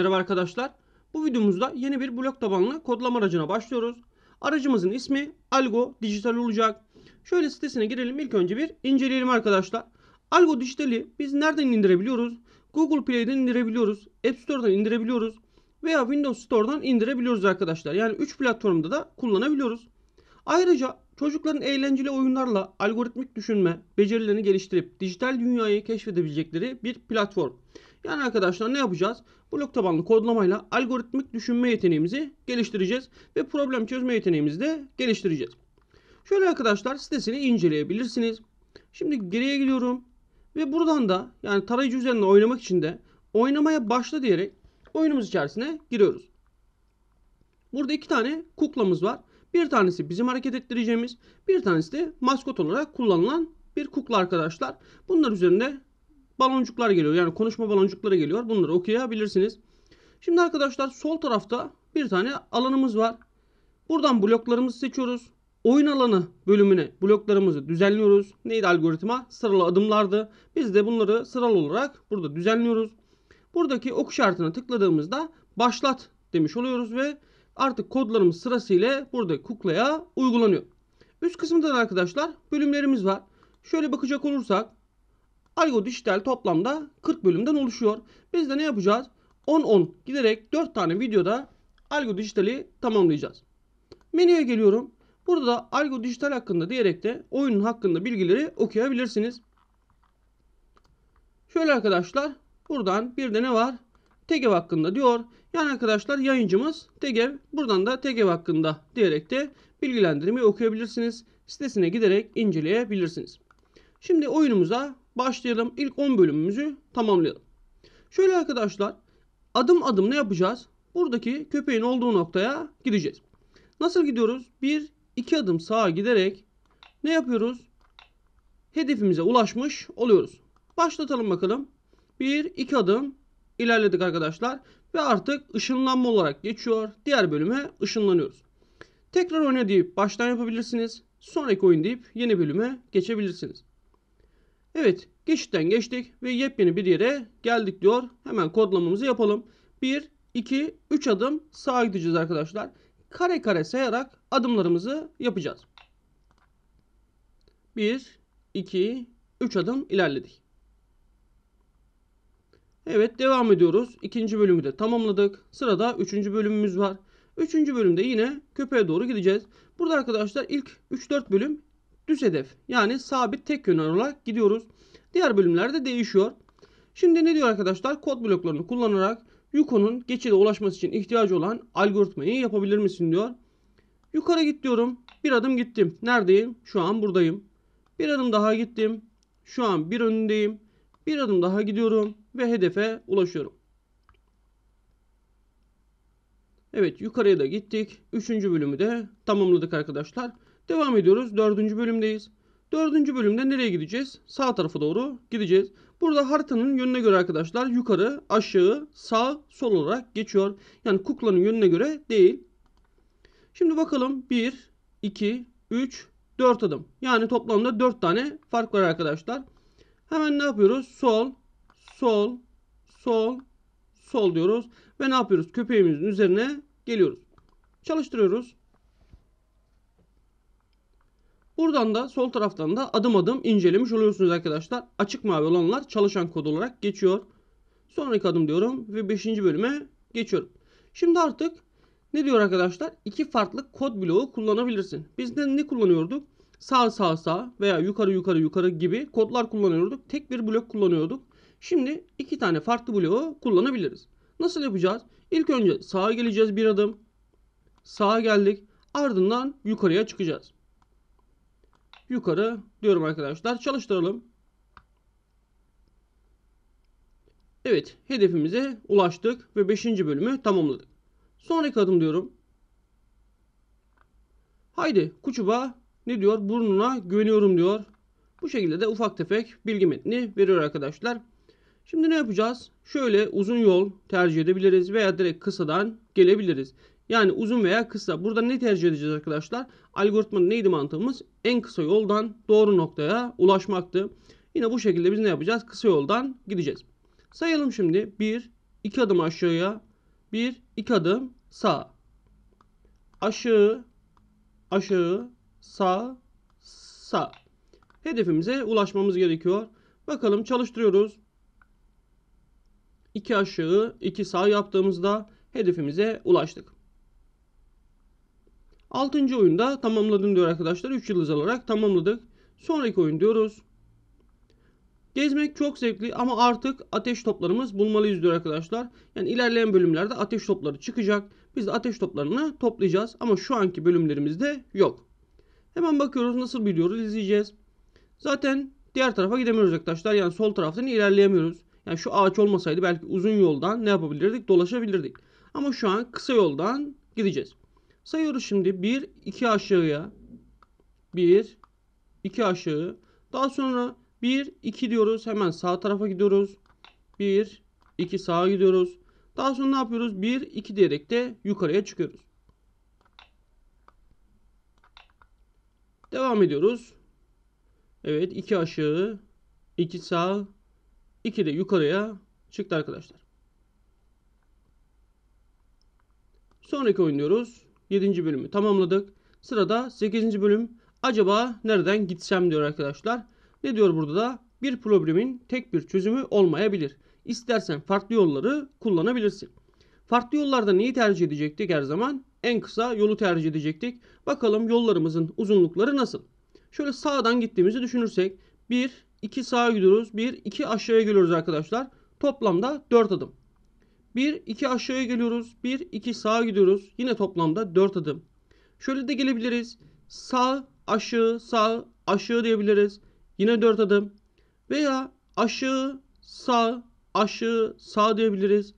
Merhaba arkadaşlar. Bu videomuzda yeni bir blok tabanlı kodlama aracına başlıyoruz. Aracımızın ismi Algo Dijital olacak. Şöyle sitesine girelim İlk önce bir inceleyelim arkadaşlar. Algo Dijital'i biz nereden indirebiliyoruz? Google Play'den indirebiliyoruz. App Store'dan indirebiliyoruz. Veya Windows Store'dan indirebiliyoruz arkadaşlar. Yani 3 platformda da kullanabiliyoruz. Ayrıca çocukların eğlenceli oyunlarla algoritmik düşünme becerilerini geliştirip dijital dünyayı keşfedebilecekleri bir platform. Yani arkadaşlar ne yapacağız? Blok tabanlı kodlamayla algoritmik düşünme yeteneğimizi geliştireceğiz ve problem çözme yeteneğimizi de geliştireceğiz. Şöyle arkadaşlar sitesini inceleyebilirsiniz. Şimdi geriye gidiyorum ve buradan da yani tarayıcı üzerinde oynamak için de oynamaya başla diyerek oyunumuz içerisine giriyoruz. Burada iki tane kuklamız var. Bir tanesi bizim hareket ettireceğimiz, bir tanesi de maskot olarak kullanılan bir kukla arkadaşlar. Bunlar üzerinde baloncuklar geliyor. Yani konuşma baloncukları geliyor. Bunları okuyabilirsiniz. Şimdi arkadaşlar sol tarafta bir tane alanımız var. Buradan bloklarımızı seçiyoruz. Oyun alanı bölümüne bloklarımızı düzenliyoruz. Neydi algoritma? Sıralı adımlardı. Biz de bunları sıralı olarak burada düzenliyoruz. Buradaki ok işaretine tıkladığımızda başlat demiş oluyoruz ve artık kodlarımız sırasıyla burada kuklaya uygulanıyor. Üst kısımda da arkadaşlar bölümlerimiz var. Şöyle bakacak olursak Algo Dijital toplamda 40 bölümden oluşuyor. Biz de ne yapacağız? 10-10 giderek 4 tane videoda Algo Dijital'i tamamlayacağız. Menüye geliyorum. Burada da Algo Dijital hakkında diyerek de oyunun hakkında bilgileri okuyabilirsiniz. Şöyle arkadaşlar buradan bir de ne var? TEGEV hakkında diyor. Yani arkadaşlar yayıncımız TEGEV. Buradan da TEGEV hakkında diyerek de bilgilendirmeyi okuyabilirsiniz. Sitesine giderek inceleyebilirsiniz. Şimdi oyunumuza başlayalım. İlk 10 bölümümüzü tamamlayalım. Şöyle arkadaşlar adım adım ne yapacağız? Buradaki köpeğin olduğu noktaya gideceğiz. Nasıl gidiyoruz? Bir, iki adım sağa giderek ne yapıyoruz? Hedefimize ulaşmış oluyoruz. Başlatalım bakalım. Bir, iki adım ilerledik arkadaşlar. Ve artık ışınlanma olarak geçiyor. Diğer bölüme ışınlanıyoruz. Tekrar oyna deyip baştan yapabilirsiniz. Sonraki oyun deyip yeni bölüme geçebilirsiniz. Evet geçitten geçtik ve yepyeni bir yere geldik diyor. Hemen kodlamamızı yapalım. 1, 2, 3 adım sağa gideceğiz arkadaşlar. Kare kare sayarak adımlarımızı yapacağız. 1, 2, 3 adım ilerledik. Evet devam ediyoruz. İkinci bölümü de tamamladık. Sırada üçüncü bölümümüz var. Üçüncü bölümde yine köpeğe doğru gideceğiz. Burada arkadaşlar ilk 3-4 bölüm düz hedef. Yani sabit tek yön olarak gidiyoruz. Diğer bölümlerde değişiyor. Şimdi ne diyor arkadaşlar? Kod bloklarını kullanarak Yuko'nun geçide ulaşması için ihtiyacı olan algoritmayı yapabilir misin diyor. Yukarı git diyorum. Bir adım gittim. Neredeyim? Şu an buradayım. Bir adım daha gittim. Şu an bir önündeyim. Bir adım daha gidiyorum ve hedefe ulaşıyorum. Evet yukarıya da gittik. Üçüncü bölümü de tamamladık arkadaşlar. Devam ediyoruz. Dördüncü bölümdeyiz. Dördüncü bölümde nereye gideceğiz? Sağ tarafa doğru gideceğiz. Burada haritanın yönüne göre arkadaşlar yukarı, aşağı, sağ, sol olarak geçiyor. Yani kuklanın yönüne göre değil. Şimdi bakalım 1, 2, 3, 4 adım. Yani toplamda 4 tane fark var arkadaşlar. Hemen ne yapıyoruz? Sol, sol, sol, sol diyoruz. Ve ne yapıyoruz? Köpeğimizin üzerine geliyoruz. Çalıştırıyoruz. Buradan da sol taraftan da adım adım incelemiş oluyorsunuz arkadaşlar. Açık mavi olanlar çalışan kod olarak geçiyor. Sonraki adım diyorum ve 5. bölüme geçiyorum. Şimdi artık ne diyor arkadaşlar? İki farklı kod bloğu kullanabilirsin. Biz de ne kullanıyorduk? sağ sağ sağ veya yukarı yukarı yukarı gibi kodlar kullanıyorduk. Tek bir blok kullanıyorduk. Şimdi iki tane farklı bloğu kullanabiliriz. Nasıl yapacağız? İlk önce sağa geleceğiz bir adım. Sağa geldik. Ardından yukarıya çıkacağız. Yukarı diyorum arkadaşlar. Çalıştıralım. Evet hedefimize ulaştık ve 5. bölümü tamamladık. Sonraki adım diyorum. Haydi kuçuba ne diyor? Burnuna güveniyorum diyor. Bu şekilde de ufak tefek bilgi metni veriyor arkadaşlar. Şimdi ne yapacağız? Şöyle uzun yol tercih edebiliriz veya direkt kısadan gelebiliriz. Yani uzun veya kısa. Burada ne tercih edeceğiz arkadaşlar? Algoritmanın neydi mantığımız? En kısa yoldan doğru noktaya ulaşmaktı. Yine bu şekilde biz ne yapacağız? Kısa yoldan gideceğiz. Sayalım şimdi. 1, 2 adım aşağıya. 1, 2 adım sağ. Aşağı, aşağı, sağ, sağ. Hedefimize ulaşmamız gerekiyor. Bakalım çalıştırıyoruz. 2 aşağı, 2 sağ yaptığımızda hedefimize ulaştık. 6. oyunda tamamladım diyor arkadaşlar. 3 yıldız alarak tamamladık. Sonraki oyun diyoruz. Gezmek çok zevkli ama artık ateş toplarımız bulmalıyız diyor arkadaşlar. Yani ilerleyen bölümlerde ateş topları çıkacak. Biz de ateş toplarını toplayacağız ama şu anki bölümlerimizde yok. Hemen bakıyoruz nasıl bir biliyoruz izleyeceğiz. Zaten diğer tarafa gidemiyoruz arkadaşlar. Yani sol taraftan ilerleyemiyoruz. Yani şu ağaç olmasaydı belki uzun yoldan ne yapabilirdik? Dolaşabilirdik. Ama şu an kısa yoldan gideceğiz. Sayıyoruz şimdi 1, 2 aşağıya. 1, 2 aşağı. Daha sonra 1, 2 diyoruz. Hemen sağ tarafa gidiyoruz. 1, 2 sağa gidiyoruz. Daha sonra ne yapıyoruz? 1, 2 diyerek de yukarıya çıkıyoruz. Devam ediyoruz. Evet 2 aşağı, 2 sağ, 2 de yukarıya çıktı arkadaşlar. Sonraki oynuyoruz. diyoruz. 7. bölümü tamamladık. Sırada 8. bölüm. Acaba nereden gitsem diyor arkadaşlar. Ne diyor burada da? Bir problemin tek bir çözümü olmayabilir. İstersen farklı yolları kullanabilirsin. Farklı yollarda neyi tercih edecektik her zaman? en kısa yolu tercih edecektik. Bakalım yollarımızın uzunlukları nasıl? Şöyle sağdan gittiğimizi düşünürsek 1, 2 sağa gidiyoruz. 1, 2 aşağıya geliyoruz arkadaşlar. Toplamda 4 adım. 1, 2 aşağıya geliyoruz. 1, 2 sağa gidiyoruz. Yine toplamda 4 adım. Şöyle de gelebiliriz. Sağ, aşağı, sağ, aşağı diyebiliriz. Yine 4 adım. Veya aşağı, sağ, aşağı, sağ diyebiliriz.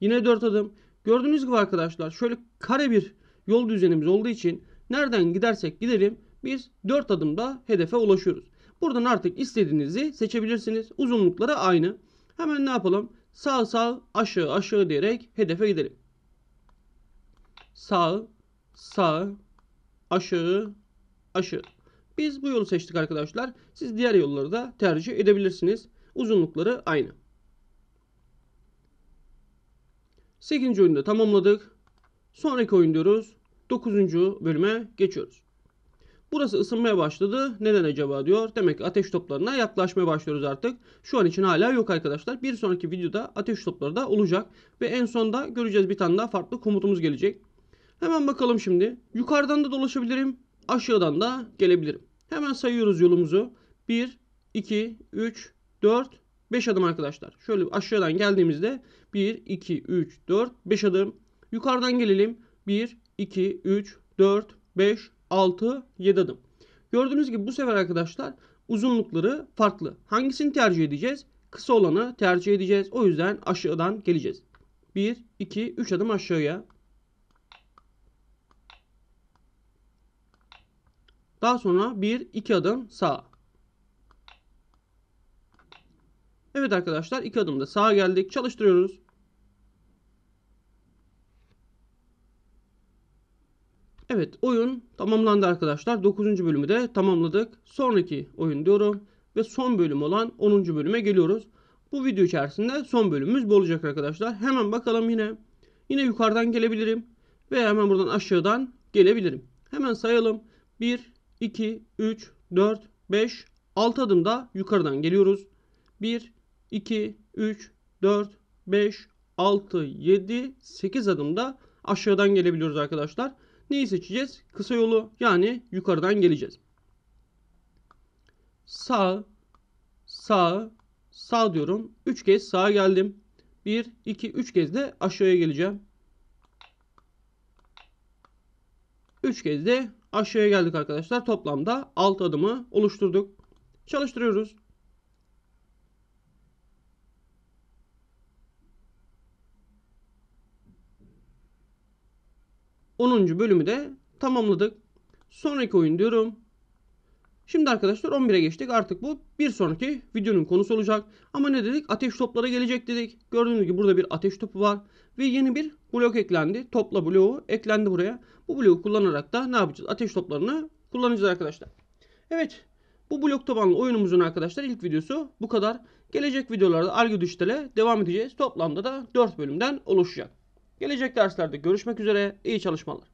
Yine 4 adım. Gördüğünüz gibi arkadaşlar şöyle kare bir yol düzenimiz olduğu için nereden gidersek gidelim biz 4 adımda hedefe ulaşıyoruz. Buradan artık istediğinizi seçebilirsiniz. Uzunlukları aynı. Hemen ne yapalım? Sağ sağ aşağı aşağı diyerek hedefe gidelim. Sağ sağ aşağı aşağı. Biz bu yolu seçtik arkadaşlar. Siz diğer yolları da tercih edebilirsiniz. Uzunlukları aynı. 8. oyunu da tamamladık. Sonraki oyun diyoruz. 9. bölüme geçiyoruz. Burası ısınmaya başladı. Neden acaba diyor. Demek ki ateş toplarına yaklaşmaya başlıyoruz artık. Şu an için hala yok arkadaşlar. Bir sonraki videoda ateş topları da olacak. Ve en sonda göreceğiz bir tane daha farklı komutumuz gelecek. Hemen bakalım şimdi. Yukarıdan da dolaşabilirim. Aşağıdan da gelebilirim. Hemen sayıyoruz yolumuzu. 1, 2, 3, 4, 5 adım arkadaşlar. Şöyle aşağıdan geldiğimizde 1, 2, 3, 4, 5 adım. Yukarıdan gelelim. 1, 2, 3, 4, 5, 6, 7 adım. Gördüğünüz gibi bu sefer arkadaşlar uzunlukları farklı. Hangisini tercih edeceğiz? Kısa olanı tercih edeceğiz. O yüzden aşağıdan geleceğiz. 1, 2, 3 adım aşağıya. Daha sonra 1, 2 adım sağa. Evet arkadaşlar iki adımda sağa geldik. Çalıştırıyoruz. Evet oyun tamamlandı arkadaşlar. 9. bölümü de tamamladık. Sonraki oyun diyorum ve son bölüm olan 10. bölüme geliyoruz. Bu video içerisinde son bölümümüz bu olacak arkadaşlar. Hemen bakalım yine. Yine yukarıdan gelebilirim veya hemen buradan aşağıdan gelebilirim. Hemen sayalım. 1, 2, 3, 4, 5, 6 adımda yukarıdan geliyoruz. 1, 2, 3, 4, 5, 6, 7, 8 adımda aşağıdan gelebiliyoruz arkadaşlar. Neyi seçeceğiz? Kısa yolu yani yukarıdan geleceğiz. Sağ, sağ, sağ diyorum. 3 kez sağa geldim. 1, 2, 3 kez de aşağıya geleceğim. 3 kez de aşağıya geldik arkadaşlar. Toplamda 6 adımı oluşturduk. Çalıştırıyoruz. 10. bölümü de tamamladık. Sonraki oyun diyorum. Şimdi arkadaşlar 11'e geçtik. Artık bu bir sonraki videonun konusu olacak. Ama ne dedik? Ateş toplara gelecek dedik. Gördüğünüz gibi burada bir ateş topu var. Ve yeni bir blok eklendi. Topla bloğu eklendi buraya. Bu bloğu kullanarak da ne yapacağız? Ateş toplarını kullanacağız arkadaşlar. Evet. Bu blok tabanlı oyunumuzun arkadaşlar ilk videosu bu kadar. Gelecek videolarda Algı Dijital'e devam edeceğiz. Toplamda da 4 bölümden oluşacak. Gelecek derslerde görüşmek üzere. İyi çalışmalar.